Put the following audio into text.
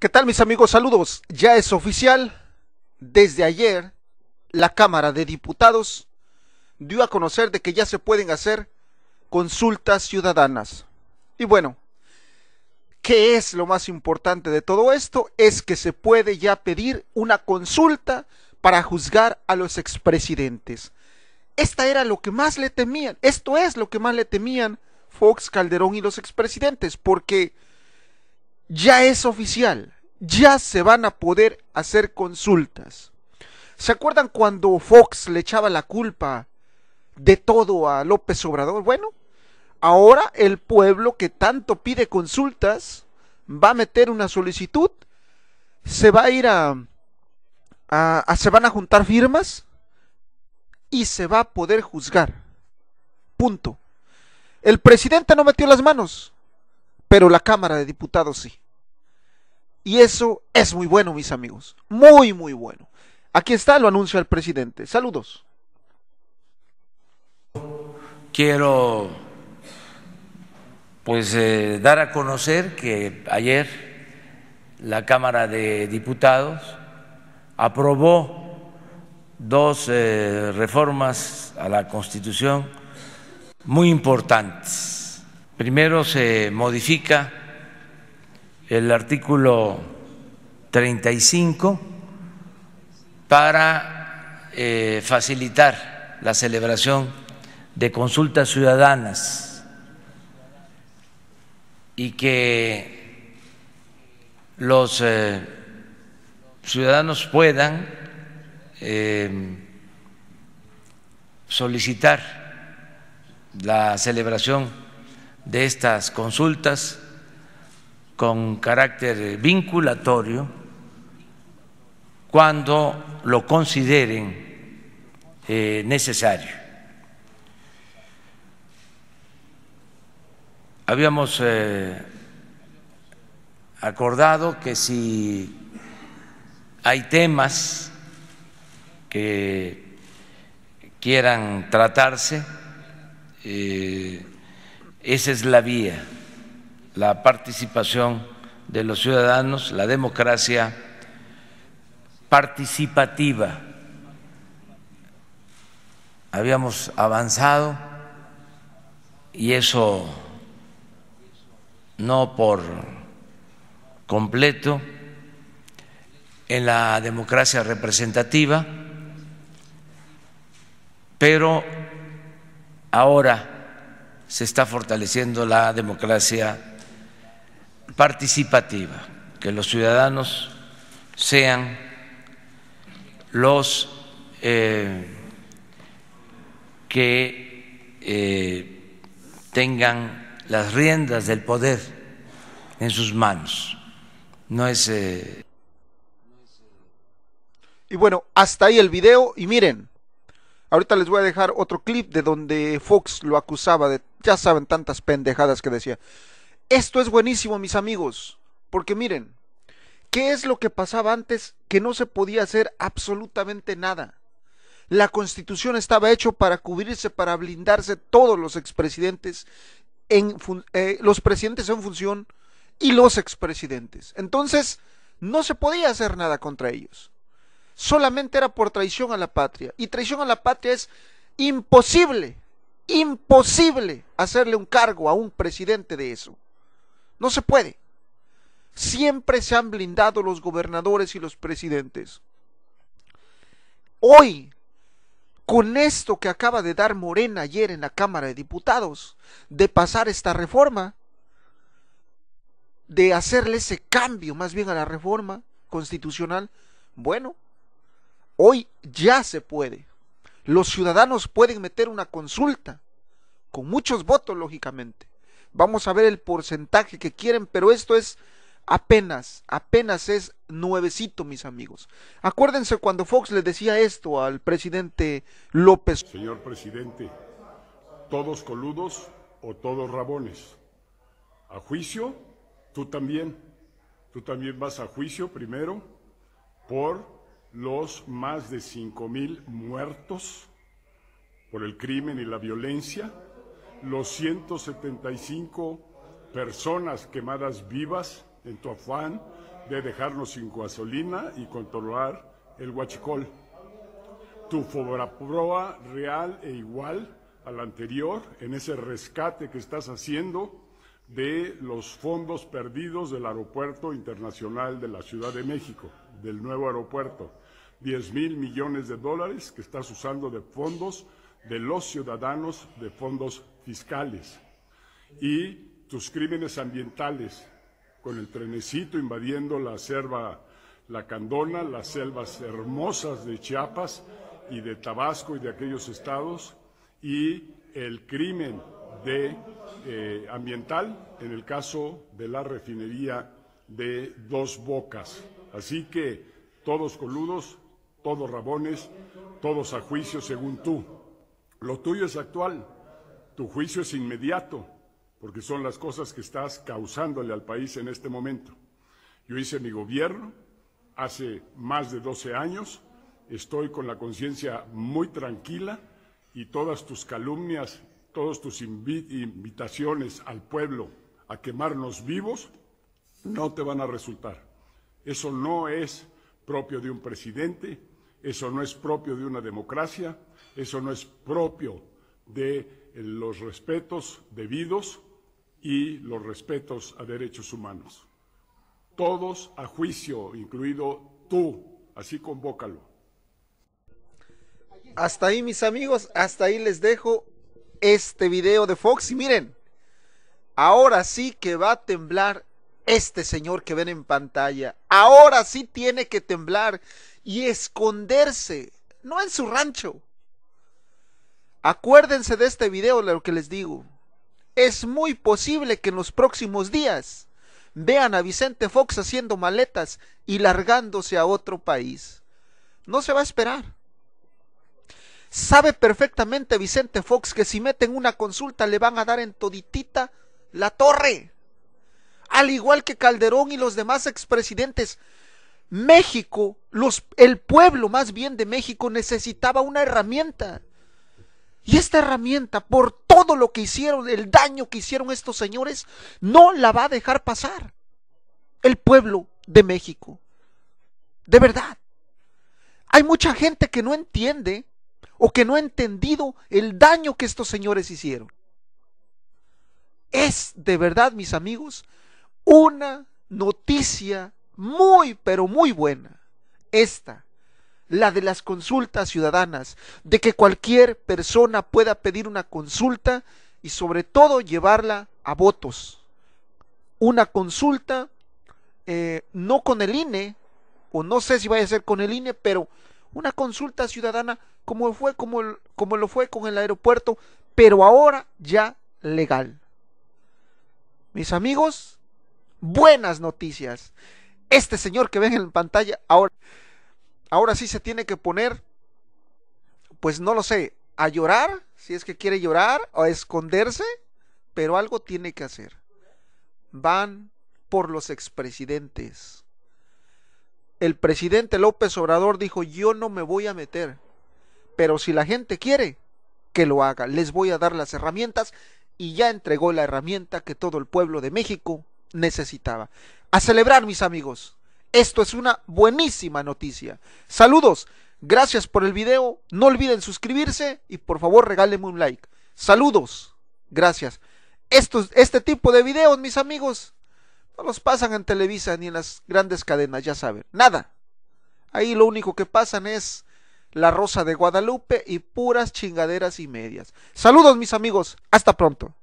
¿Qué tal mis amigos? Saludos. Ya es oficial. Desde ayer, la Cámara de Diputados dio a conocer de que ya se pueden hacer consultas ciudadanas. Y bueno, ¿qué es lo más importante de todo esto? Es que se puede ya pedir una consulta para juzgar a los expresidentes. Esta era lo que más le temían. Esto es lo que más le temían Fox, Calderón y los expresidentes, porque ya es oficial, ya se van a poder hacer consultas. ¿Se acuerdan cuando Fox le echaba la culpa de todo a López Obrador? Bueno, ahora el pueblo que tanto pide consultas va a meter una solicitud, se va a ir a, a, se van a juntar firmas y se va a poder juzgar. Punto. El presidente no metió las manos pero la Cámara de Diputados sí. Y eso es muy bueno, mis amigos. Muy, muy bueno. Aquí está, lo anuncio el presidente. Saludos. Quiero pues eh, dar a conocer que ayer la Cámara de Diputados aprobó dos eh, reformas a la Constitución muy importantes Primero se modifica el artículo 35 para eh, facilitar la celebración de consultas ciudadanas y que los eh, ciudadanos puedan eh, solicitar la celebración de estas consultas con carácter vinculatorio cuando lo consideren eh, necesario. Habíamos eh, acordado que si hay temas que quieran tratarse, eh, esa es la vía, la participación de los ciudadanos, la democracia participativa. Habíamos avanzado y eso no por completo en la democracia representativa, pero ahora se está fortaleciendo la democracia participativa, que los ciudadanos sean los eh, que eh, tengan las riendas del poder en sus manos. No es. Eh, y bueno, hasta ahí el video. Y miren, ahorita les voy a dejar otro clip de donde Fox lo acusaba de ya saben tantas pendejadas que decía. Esto es buenísimo, mis amigos, porque miren, ¿qué es lo que pasaba antes que no se podía hacer absolutamente nada? La constitución estaba hecho para cubrirse, para blindarse todos los expresidentes, eh, los presidentes en función y los expresidentes. Entonces, no se podía hacer nada contra ellos. Solamente era por traición a la patria. Y traición a la patria es imposible imposible hacerle un cargo a un presidente de eso. No se puede. Siempre se han blindado los gobernadores y los presidentes. Hoy, con esto que acaba de dar Morena ayer en la Cámara de Diputados, de pasar esta reforma, de hacerle ese cambio más bien a la reforma constitucional, bueno, hoy ya se puede. Los ciudadanos pueden meter una consulta, con muchos votos, lógicamente. Vamos a ver el porcentaje que quieren, pero esto es apenas, apenas es nuevecito, mis amigos. Acuérdense cuando Fox le decía esto al presidente López. Señor presidente, todos coludos o todos rabones. A juicio, tú también. Tú también vas a juicio primero por los más de 5.000 muertos por el crimen y la violencia, los 175 personas quemadas vivas en tu afán de dejarnos sin gasolina y controlar el huachicol. Tu fobraproa real e igual al anterior en ese rescate que estás haciendo de los fondos perdidos del Aeropuerto Internacional de la Ciudad de México, del nuevo aeropuerto. 10 mil millones de dólares que estás usando de fondos de los ciudadanos, de fondos fiscales. Y tus crímenes ambientales, con el trenecito invadiendo la selva, la Candona, las selvas hermosas de Chiapas y de Tabasco y de aquellos estados, y el crimen de, eh, ambiental en el caso de la refinería de Dos Bocas. Así que todos coludos todos rabones, todos a juicio según tú. Lo tuyo es actual, tu juicio es inmediato, porque son las cosas que estás causándole al país en este momento. Yo hice mi gobierno hace más de 12 años, estoy con la conciencia muy tranquila y todas tus calumnias, todas tus invitaciones al pueblo a quemarnos vivos no te van a resultar. Eso no es propio de un presidente, eso no es propio de una democracia, eso no es propio de eh, los respetos debidos y los respetos a derechos humanos. Todos a juicio, incluido tú, así convócalo. Hasta ahí mis amigos, hasta ahí les dejo este video de Fox y miren, ahora sí que va a temblar este señor que ven en pantalla ahora sí tiene que temblar y esconderse, no en su rancho. Acuérdense de este video lo que les digo. Es muy posible que en los próximos días vean a Vicente Fox haciendo maletas y largándose a otro país. No se va a esperar. Sabe perfectamente Vicente Fox que si meten una consulta le van a dar en toditita la torre al igual que Calderón y los demás expresidentes. México, el pueblo más bien de México necesitaba una herramienta. Y esta herramienta, por todo lo que hicieron, el daño que hicieron estos señores, no la va a dejar pasar. El pueblo de México. De verdad. Hay mucha gente que no entiende o que no ha entendido el daño que estos señores hicieron. Es de verdad, mis amigos, una noticia muy, pero muy buena. Esta, la de las consultas ciudadanas, de que cualquier persona pueda pedir una consulta y sobre todo llevarla a votos. Una consulta eh, no con el INE, o no sé si vaya a ser con el INE, pero una consulta ciudadana como fue como, como lo fue con el aeropuerto, pero ahora ya legal. Mis amigos, buenas noticias. Este señor que ven en pantalla ahora, ahora sí se tiene que poner, pues no lo sé, a llorar, si es que quiere llorar, o a esconderse, pero algo tiene que hacer. Van por los expresidentes. El presidente López Obrador dijo, yo no me voy a meter, pero si la gente quiere, que lo haga. Les voy a dar las herramientas y ya entregó la herramienta que todo el pueblo de México necesitaba. A celebrar, mis amigos. Esto es una buenísima noticia. Saludos. Gracias por el video. No olviden suscribirse y por favor regálenme un like. Saludos. Gracias. Estos, este tipo de videos, mis amigos, no los pasan en Televisa ni en las grandes cadenas, ya saben. Nada. Ahí lo único que pasan es La Rosa de Guadalupe y puras chingaderas y medias. Saludos, mis amigos. Hasta pronto.